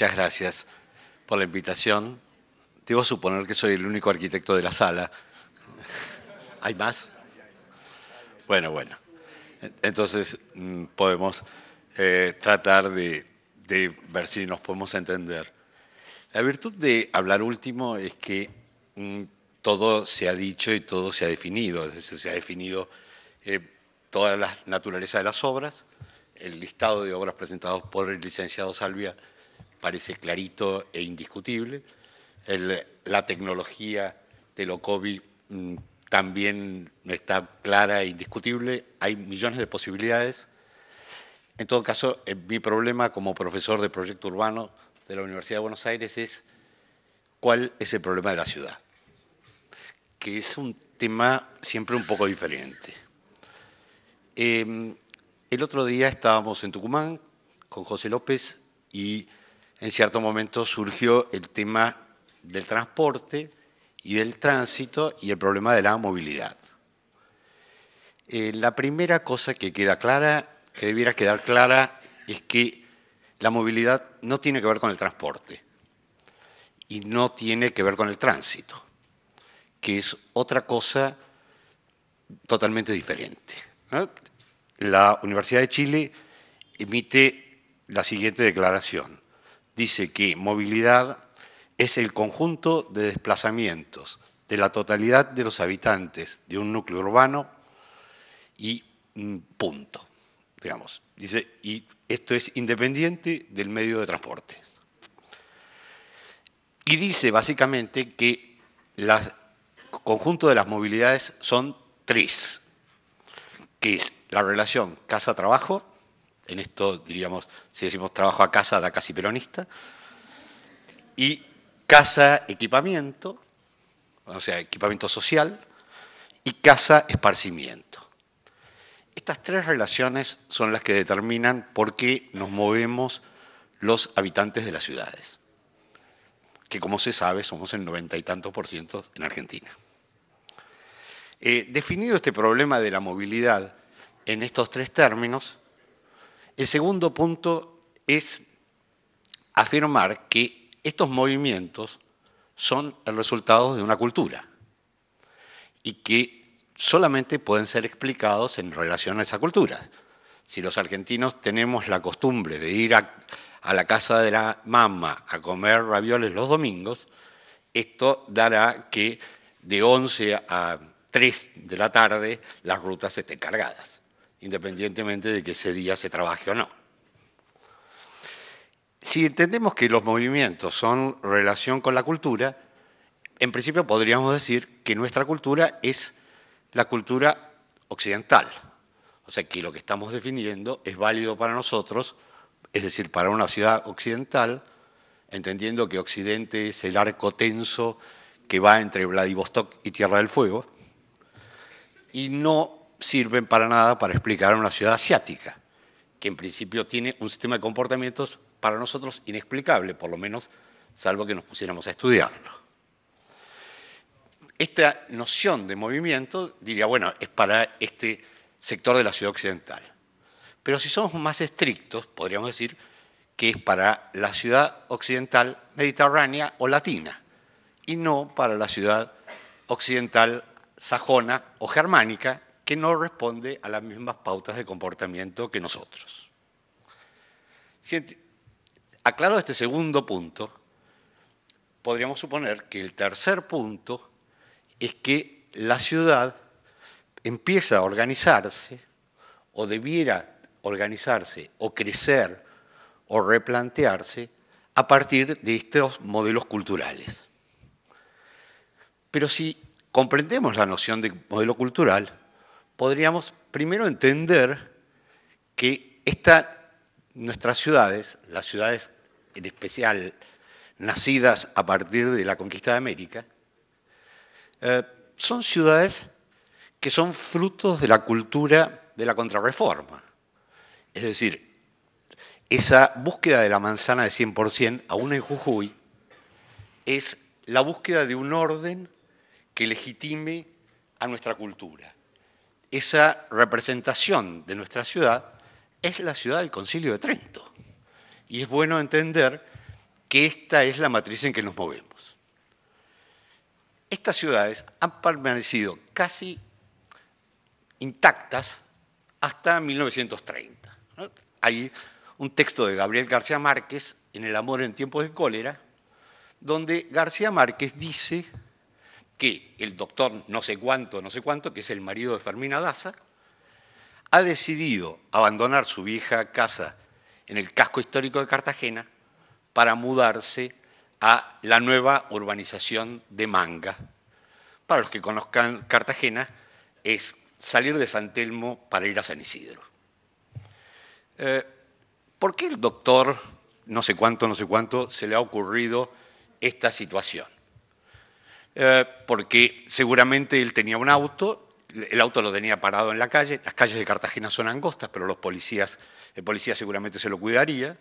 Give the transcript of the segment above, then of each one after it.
muchas gracias por la invitación. Debo suponer que soy el único arquitecto de la sala. ¿Hay más? Bueno, bueno. Entonces mm, podemos eh, tratar de, ver si nos podemos entender. La virtud de hablar último es que mm, todo se ha dicho y todo se ha definido, es decir, se ha definido eh, toda la naturaleza de las obras, el listado de obras presentadas por el licenciado Salvia parece clarito e indiscutible. la tecnología de lo COVID mm, también está clara e indiscutible. Hay millones de posibilidades. En todo caso, eh, mi problema como profesor de proyecto urbano de la Universidad de Buenos Aires es cuál es el problema de la ciudad, que es un tema siempre un poco diferente. Em, el otro día estábamos en Tucumán con José López y en cierto momento surgió el tema del transporte y del tránsito y el problema de la movilidad. Eh, la primera cosa que queda clara, que debiera quedar clara, es que la movilidad no tiene que ver con el transporte y no tiene que ver con el tránsito, que es otra cosa totalmente diferente. La Universidad de Chile emite la siguiente declaración dice que movilidad es el conjunto de desplazamientos de la totalidad de los habitantes de un núcleo urbano y punto, Dice, y esto es independiente del medio de transporte. Y dice básicamente que el conjunto de las movilidades son tres, que es la relación casa-trabajo, en esto, diríamos, si decimos trabajo a casa, da casi peronista. Y casa equipamiento, o sea, equipamiento social, y casa esparcimiento. Estas tres relaciones son las que determinan por qué nos movemos los habitantes de las ciudades, que como se sabe somos el noventa y tantos por ciento en Argentina. Eh, definido este problema de la movilidad en estos tres términos, el segundo punto es afirmar que estos movimientos son el resultado de una cultura y que solamente pueden ser explicados en relación a esa cultura. Si los argentinos tenemos la costumbre de ir a, la casa de la mamá a comer ravioles los domingos, esto dará que de 11 a 3 de la tarde las rutas estén cargadas independientemente de que ese día se trabaje o no. Si entendemos que los movimientos son relación con la cultura, en principio podríamos decir que nuestra cultura es la cultura occidental. O sea, que lo que estamos definiendo es válido para nosotros, es decir, para una ciudad occidental, entendiendo que Occidente es el arco tenso que va entre Vladivostok y Tierra del Fuego, y no sirven para nada para explicar a una ciudad asiática, que en principio tiene un sistema de comportamientos para nosotros inexplicable, por lo menos salvo que nos pusiéramos a estudiarlo. Esta noción de movimiento, diría, bueno, es para este sector de la ciudad occidental. Pero si somos más estrictos, podríamos decir que es para la ciudad occidental mediterránea o latina, y no para la ciudad occidental sajona o germánica, que no responde a las mismas pautas de comportamiento que nosotros. aclaro este segundo punto, podríamos suponer que el tercer punto es que la ciudad empieza a organizarse o debiera organizarse o crecer o replantearse a partir de estos modelos culturales. Pero si comprendemos la noción de modelo cultural, podríamos primero entender que nuestras ciudades, las ciudades en especial nacidas a partir de la conquista de América, eh, son ciudades que son frutos de la cultura de la contrarreforma. Es decir, esa búsqueda de la manzana de 100%, aún en Jujuy, es la búsqueda de un orden que legitime a nuestra cultura esa representación de nuestra ciudad es la ciudad del Concilio de Trento. Y es bueno entender que esta es la matriz en que nos movemos. Estas ciudades han permanecido casi intactas hasta 1930. Hay un texto de Gabriel García Márquez, En el amor en tiempos de cólera, donde García Márquez dice que el doctor no sé cuánto, no sé cuánto, que es el marido de Fermina Daza, ha decidido abandonar su vieja casa en el casco histórico de Cartagena para mudarse a la nueva urbanización de Manga. Para los que conozcan Cartagena, es salir de San Telmo para ir a San Isidro. Eh, ¿Por qué el doctor, no sé cuánto, no sé cuánto, se le ha ocurrido esta situación? Eh, porque seguramente él tenía un auto, el auto lo tenía parado en la calle, las calles de Cartagena son angostas, pero los policías, el policía seguramente se lo cuidaría,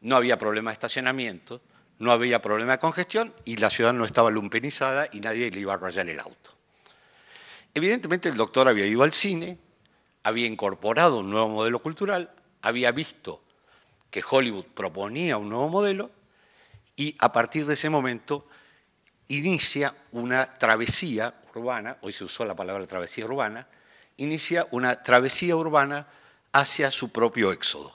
no había problema de estacionamiento, no había problema de congestión y la ciudad no estaba lumpenizada y nadie le iba a rayar el auto. Evidentemente el doctor había ido al cine, había incorporado un nuevo modelo cultural, había visto que Hollywood proponía un nuevo modelo y a partir de ese momento inicia una travesía urbana, hoy se usó la palabra travesía urbana, inicia una travesía urbana hacia su propio éxodo.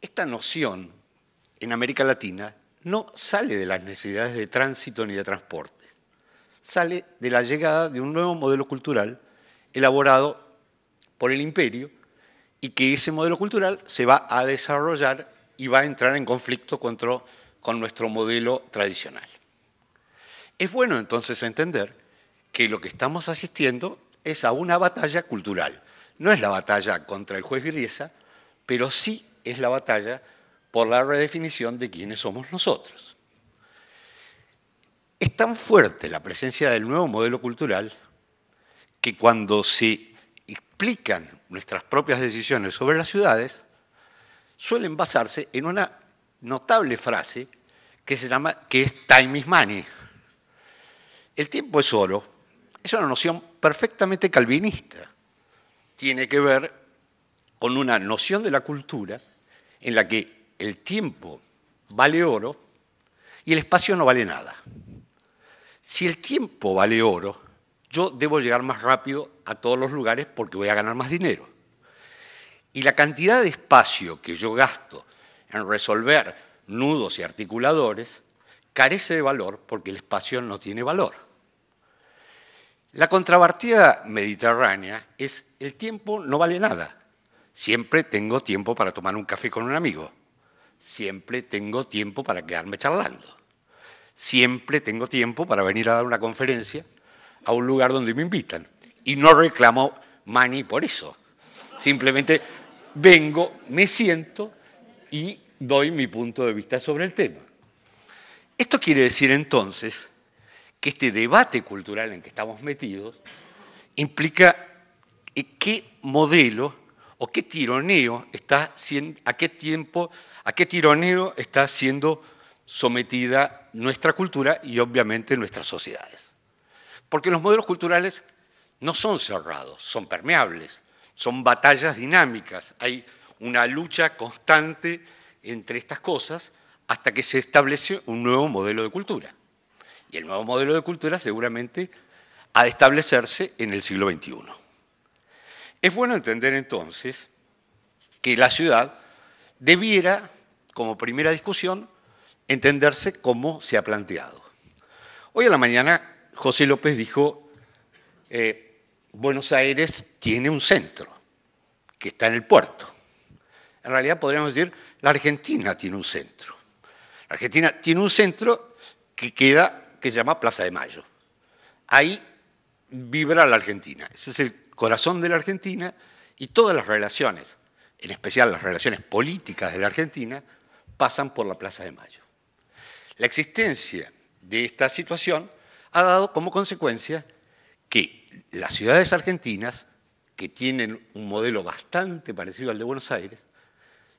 Esta noción en América Latina no sale de las necesidades de tránsito ni de transporte, sale de la llegada de un nuevo modelo cultural elaborado por el imperio y que ese modelo cultural se va a desarrollar y va a entrar en conflicto con nuestro modelo tradicional. Es bueno entonces entender que lo que estamos asistiendo es a una batalla cultural. No es la batalla contra el juez Griesa, pero sí es la batalla por la redefinición de quiénes somos nosotros. Es tan fuerte la presencia del nuevo modelo cultural que cuando se explican nuestras propias decisiones sobre las ciudades, suelen basarse en una notable frase que se llama que es time is money. El tiempo es oro. Es una noción perfectamente calvinista. Tiene que ver con una noción de la cultura en la que el tiempo vale oro y el espacio no vale nada. Si el tiempo vale oro, yo debo llegar más rápido a todos los lugares porque voy a ganar más dinero. Y la cantidad de espacio que yo gasto en resolver nudos y articuladores carece de valor porque el espacio no tiene valor. La contrapartida mediterránea es el tiempo no vale nada. Siempre tengo tiempo para tomar un café con un amigo. Siempre tengo tiempo para quedarme charlando. Siempre tengo tiempo para venir a dar una conferencia a un lugar donde me invitan. Y no reclamo money por eso. Simplemente vengo, me siento y doy mi punto de vista sobre el tema. Esto quiere decir entonces que este debate cultural en que estamos metidos implica eh, qué modelo o qué tironeo está a qué tiempo, a qué tironeo está siendo sometida nuestra cultura y obviamente nuestras sociedades. Porque los modelos culturales no son cerrados, son permeables, son batallas dinámicas, hay una lucha constante entre estas cosas hasta que se establece un nuevo modelo de cultura. Y el nuevo modelo de cultura seguramente ha de establecerse en el siglo XXI. Es bueno entender entonces que la ciudad debiera, como primera discusión, entenderse cómo se ha planteado. Hoy a la mañana José López dijo, eh, Buenos Aires tiene un centro que está en el puerto. En realidad podríamos decir, la Argentina tiene un centro. Argentina tiene un centro que queda, que se llama Plaza de Mayo. Ahí vibra la Argentina. Ese es el corazón de la Argentina y todas las relaciones, en especial las relaciones políticas de la Argentina, pasan por la Plaza de Mayo. La existencia de esta situación ha dado como consecuencia que las ciudades argentinas, que tienen un modelo bastante parecido al de Buenos Aires,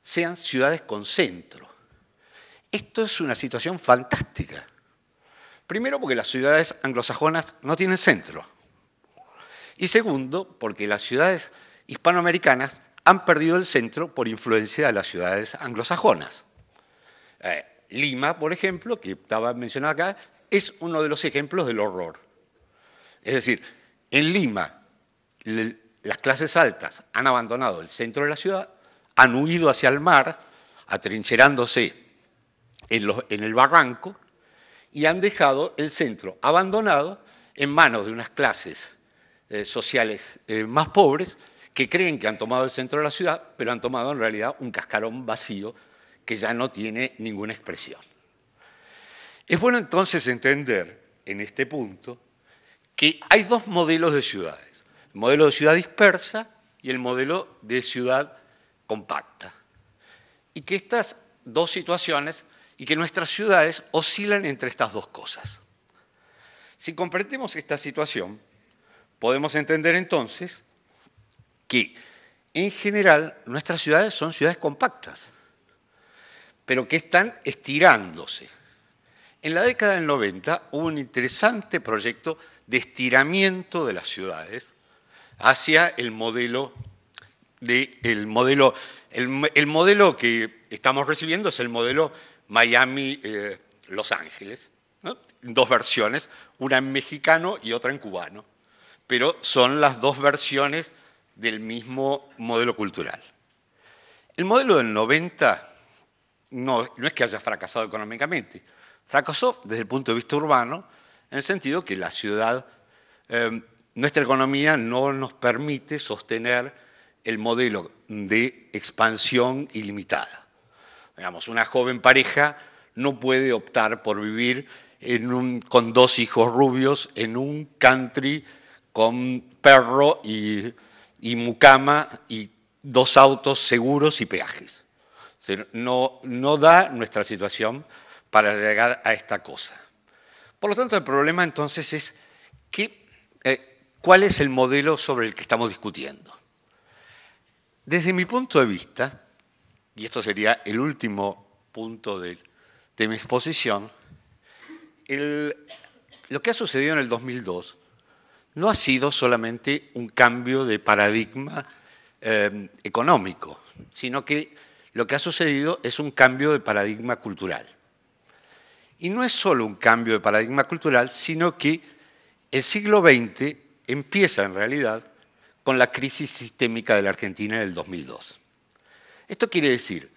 sean ciudades con centro. Esto es una situación fantástica. Primero, porque las ciudades anglosajonas no tienen centro. Y segundo, porque las ciudades hispanoamericanas han perdido el centro por influencia de las ciudades anglosajonas. Eh, Lima, por ejemplo, que estaba mencionado acá, es uno de los ejemplos del horror. Es decir, en Lima las clases altas han abandonado el centro de la ciudad, han huido hacia el mar, atrincherándose en, el barranco y han dejado el centro abandonado en manos de unas clases eh, sociales eh, más pobres que creen que han tomado el centro de la ciudad, pero han tomado en realidad un cascarón vacío que ya no tiene ninguna expresión. Es bueno entonces entender en este punto que hay dos modelos de ciudades, el modelo de ciudad dispersa y el modelo de ciudad compacta, y que estas dos situaciones y que nuestras ciudades oscilan entre estas dos cosas. Si comprendemos esta situación, podemos entender entonces que en general nuestras ciudades son ciudades compactas, pero que están estirándose. En la década del 90 hubo un interesante proyecto de estiramiento de las ciudades hacia el modelo, de, el modelo el, modelo que estamos recibiendo es el modelo Miami-Los eh, Ángeles, dos versiones, una en mexicano y otra en cubano, pero son las dos versiones del mismo modelo cultural. El modelo del 90 no, es que haya fracasado económicamente, fracasó desde el punto de vista urbano, en el sentido que la ciudad, eh, nuestra economía no nos permite sostener el modelo de expansión ilimitada. Digamos, una joven pareja no puede optar por vivir en un, con dos hijos rubios en un country con perro y, mucama y dos autos seguros y peajes. no, no da nuestra situación para llegar a esta cosa. Por lo tanto, el problema entonces es que, eh, cuál es el modelo sobre el que estamos discutiendo. Desde mi punto de vista, y esto sería el último punto de, mi exposición, lo que ha sucedido en el 2002 no ha sido solamente un cambio de paradigma em, económico, sino que lo que ha sucedido es un cambio de paradigma cultural. Y no es solo un cambio de paradigma cultural, sino que el siglo XX empieza en realidad con la crisis sistémica de la Argentina en el 2002. Esto quiere decir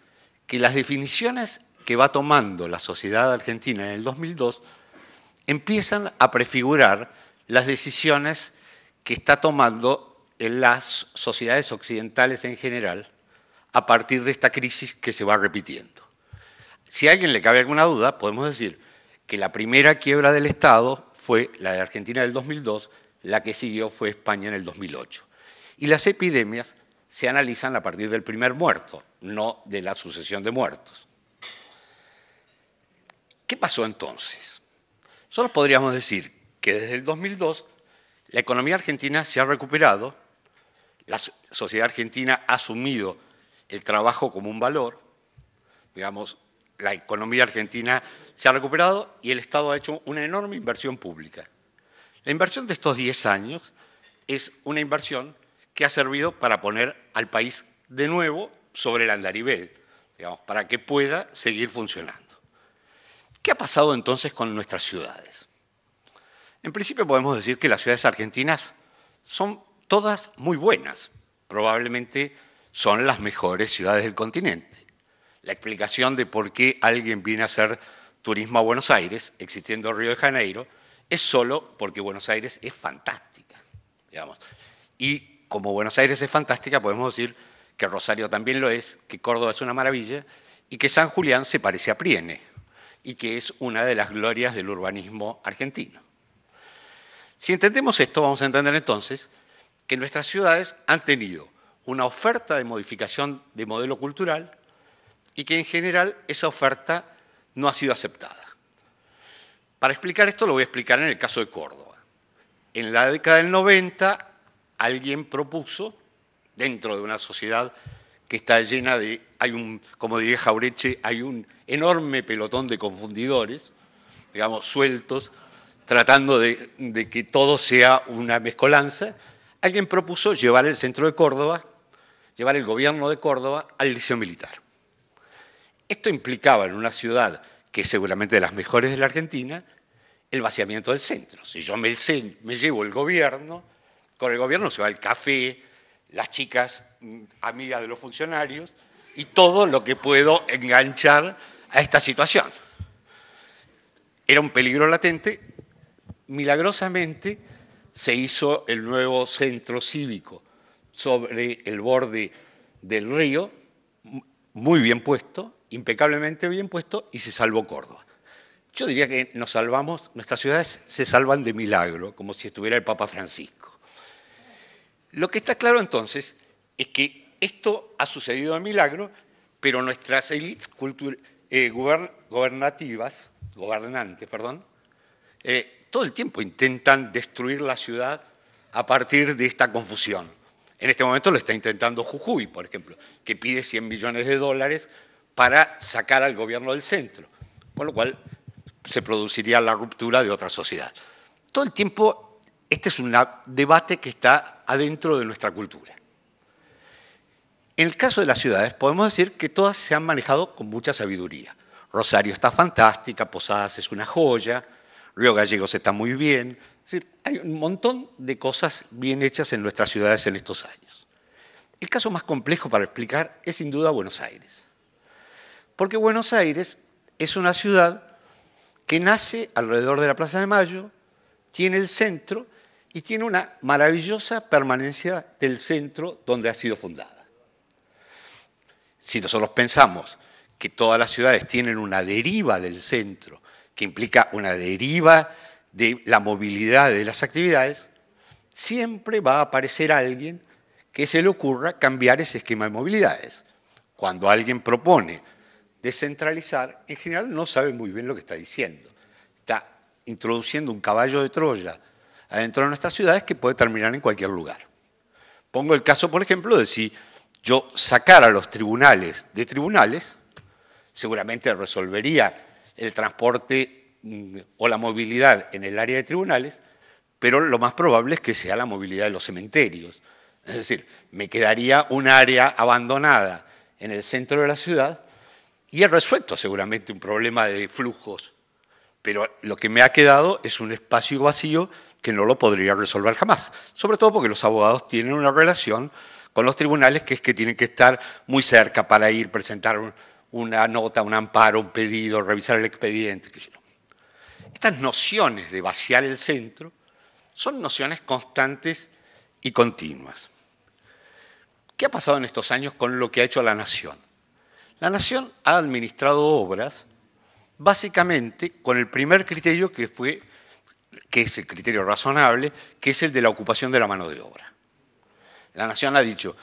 que las definiciones que va tomando la sociedad argentina en el 2002 empiezan a prefigurar las decisiones que está tomando en las sociedades occidentales en general a partir de esta crisis que se va repitiendo. Si a alguien le cabe alguna duda, podemos decir que la primera quiebra del Estado fue la de Argentina en el 2002, la que siguió fue España en el 2008. Y las epidemias se analizan a partir del primer muerto, no de la sucesión de muertos. ¿Qué pasó entonces? Solo podríamos decir que desde el 2002 la economía argentina se ha recuperado, la sociedad argentina ha asumido el trabajo como un valor, digamos, la economía argentina se ha recuperado y el Estado ha hecho una enorme inversión pública. La inversión de estos 10 años es una inversión que ha servido para poner al país de nuevo sobre el andarivel, digamos, para que pueda seguir funcionando. ¿Qué ha pasado entonces con nuestras ciudades? En principio podemos decir que las ciudades argentinas son todas muy buenas, probablemente son las mejores ciudades del continente. La explicación de por qué alguien viene a hacer turismo a Buenos Aires, existiendo Río de Janeiro, es solo porque Buenos Aires es fantástica, digamos. Y como Buenos Aires es fantástica, podemos decir que Rosario también lo es, que Córdoba es una maravilla y que San Julián se parece a Priene y que es una de las glorias del urbanismo argentino. Si entendemos esto, vamos a entender entonces que nuestras ciudades han tenido una oferta de modificación de modelo cultural y que en general esa oferta no ha sido aceptada. Para explicar esto lo voy a explicar en el caso de Córdoba. En la década del 90 alguien propuso dentro de una sociedad que está llena de, hay un, como diría Jaureche, hay un enorme pelotón de confundidores, digamos, sueltos, tratando de, que todo sea una mezcolanza, alguien propuso llevar el centro de Córdoba, llevar el gobierno de Córdoba al liceo militar. Esto implicaba en una ciudad que es seguramente de las mejores de la Argentina, el vaciamiento del centro. Si yo me llevo el gobierno, con el gobierno se va el café, las chicas amigas de los funcionarios y todo lo que puedo enganchar a esta situación. Era un peligro latente. Milagrosamente se hizo el nuevo centro cívico sobre el borde del río, muy bien puesto, impecablemente bien puesto, y se salvó Córdoba. Yo diría que nos salvamos, nuestras ciudades se salvan de milagro, como si estuviera el Papa Francisco. Lo que está claro entonces es que esto ha sucedido en Milagro, pero nuestras élites eh, gobernativas, gobernantes, perdón, eh, todo el tiempo intentan destruir la ciudad a partir de esta confusión. En este momento lo está intentando Jujuy, por ejemplo, que pide 100 millones de dólares para sacar al gobierno del centro, con lo cual se produciría la ruptura de otra sociedad. Todo el tiempo este es un debate que está adentro de nuestra cultura. En el caso de las ciudades, podemos decir que todas se han manejado con mucha sabiduría. Rosario está fantástica, Posadas es una joya, Río Gallegos está muy bien. hay un montón de cosas bien hechas en nuestras ciudades en estos años. El caso más complejo para explicar es sin duda Buenos Aires. Porque Buenos Aires es una ciudad que nace alrededor de la Plaza de Mayo, tiene el centro y tiene una maravillosa permanencia del centro donde ha sido fundada. Si nosotros pensamos que todas las ciudades tienen una deriva del centro, que implica una deriva de la movilidad de las actividades, siempre va a aparecer alguien que se le ocurra cambiar ese esquema de movilidades. Cuando alguien propone descentralizar, en general no sabe muy bien lo que está diciendo. Está introduciendo un caballo de Troya adentro de nuestras ciudades que puede terminar en cualquier lugar. Pongo el caso, por ejemplo, de si yo sacara los tribunales de tribunales, seguramente resolvería el transporte mm, o la movilidad en el área de tribunales, pero lo más probable es que sea la movilidad de los cementerios. Es decir, me quedaría un área abandonada en el centro de la ciudad y he resuelto seguramente un problema de flujos, pero lo que me ha quedado es un espacio vacío que no lo podría resolver jamás. Sobre todo porque los abogados tienen una relación con los tribunales que es que tienen que estar muy cerca para ir, presentar una nota, un amparo, un pedido, revisar el expediente. Estas nociones de vaciar el centro son nociones constantes y continuas. ¿Qué ha pasado en estos años con lo que ha hecho la Nación? La Nación ha administrado obras básicamente con el primer criterio que fue que es el criterio razonable, que es el de la ocupación de la mano de obra. La Nación ha dicho,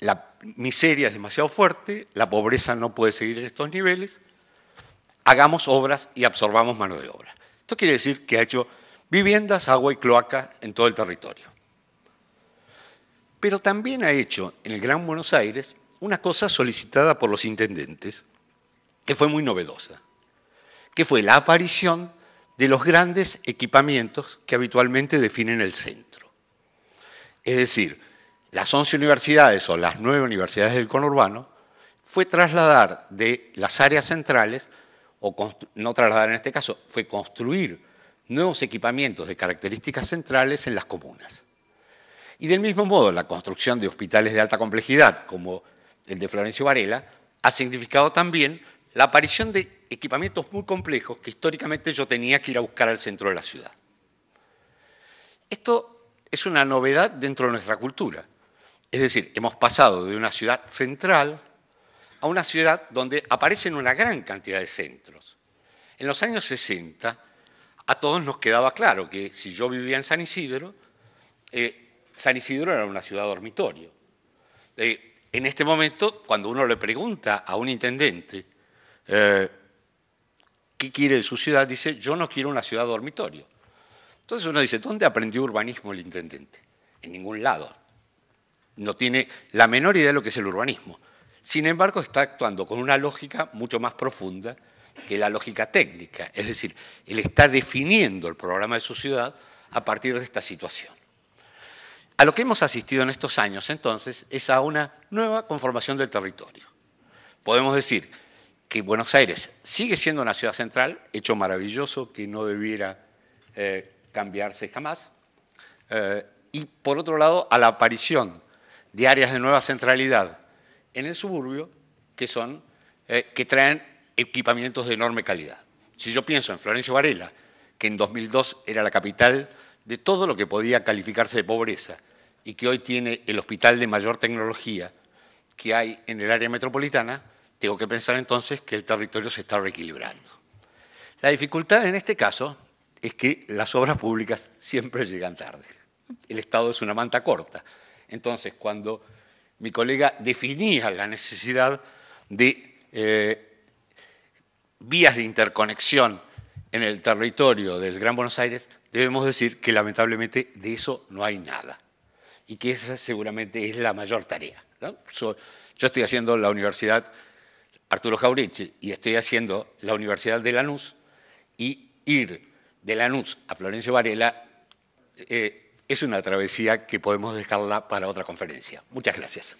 la miseria es demasiado fuerte, la pobreza no puede seguir en estos niveles, hagamos obras y absorbamos mano de obra. Esto quiere decir que ha hecho viviendas, agua y cloaca en todo el territorio. Pero también ha hecho en el Gran Buenos Aires una cosa solicitada por los intendentes que fue muy novedosa, que fue la aparición de los grandes equipamientos que habitualmente definen el centro. Es decir, las 11 universidades o las 9 universidades del conurbano fue trasladar de las áreas centrales, o no trasladar en este caso, fue construir nuevos equipamientos de características centrales en las comunas. Y del mismo modo, la construcción de hospitales de alta complejidad, como el de Florencio Varela, ha significado también la aparición de equipamientos muy complejos que históricamente yo tenía que ir a buscar al centro de la ciudad. Esto es una novedad dentro de nuestra cultura. Es decir, hemos pasado de una ciudad central a una ciudad donde aparecen una gran cantidad de centros. En los años 60 a todos nos quedaba claro que si yo vivía en San Isidro, eh, San Isidro era una ciudad dormitorio. Eh, en este momento, cuando uno le pregunta a un intendente, eh, quiere de su ciudad, dice, yo no quiero una ciudad dormitorio. Entonces uno dice, ¿dónde aprendió urbanismo el intendente? En ningún lado. No tiene la menor idea de lo que es el urbanismo. Sin embargo, está actuando con una lógica mucho más profunda que la lógica técnica. Es decir, él está definiendo el programa de su ciudad a partir de esta situación. A lo que hemos asistido en estos años, entonces, es a una nueva conformación del territorio. Podemos decir Buenos Aires sigue siendo una ciudad central, hecho maravilloso que no debiera eh, cambiarse jamás, eh, y por otro lado a la aparición de áreas de nueva centralidad en el suburbio que, son, eh, que traen equipamientos de enorme calidad. Si yo pienso en Florencio Varela, que en 2002 era la capital de todo lo que podía calificarse de pobreza y que hoy tiene el hospital de mayor tecnología que hay en el área metropolitana, tengo que pensar entonces que el territorio se está reequilibrando. La dificultad en este caso es que las obras públicas siempre llegan tarde. El Estado es una manta corta. Entonces, cuando mi colega definía la necesidad de eh, vías de interconexión en el territorio del Gran Buenos Aires, debemos decir que lamentablemente de eso no hay nada y que esa seguramente es la mayor tarea. yo estoy haciendo la universidad Arturo Jaureche y estoy haciendo la Universidad de Lanús y ir de Lanús a Florencio Varela eh, es una travesía que podemos dejarla para otra conferencia. Muchas gracias.